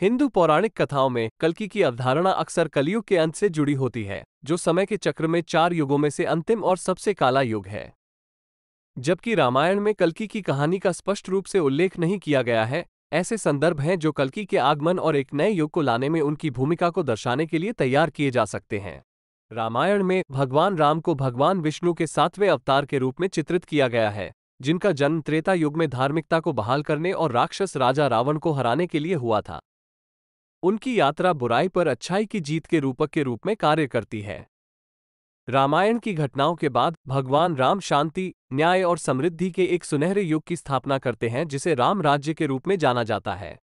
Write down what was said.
हिंदू पौराणिक कथाओं में कल्कि की अवधारणा अक्सर कलयुग के अंत से जुड़ी होती है जो समय के चक्र में चार युगों में से अंतिम और सबसे काला युग है जबकि रामायण में कल्कि की कहानी का स्पष्ट रूप से उल्लेख नहीं किया गया है ऐसे संदर्भ हैं जो कल्कि के आगमन और एक नए युग को लाने में उनकी भूमिका को दर्शाने के लिए तैयार किए जा सकते हैं रामायण में भगवान राम को भगवान विष्णु के सातवें अवतार के रूप में चित्रित किया गया है जिनका जन्म त्रेता युग में धार्मिकता को बहाल करने और राक्षस राजा रावण को हराने के लिए हुआ था उनकी यात्रा बुराई पर अच्छाई की जीत के रूपक के रूप में कार्य करती है रामायण की घटनाओं के बाद भगवान राम शांति न्याय और समृद्धि के एक सुनहरे युग की स्थापना करते हैं जिसे राम राज्य के रूप में जाना जाता है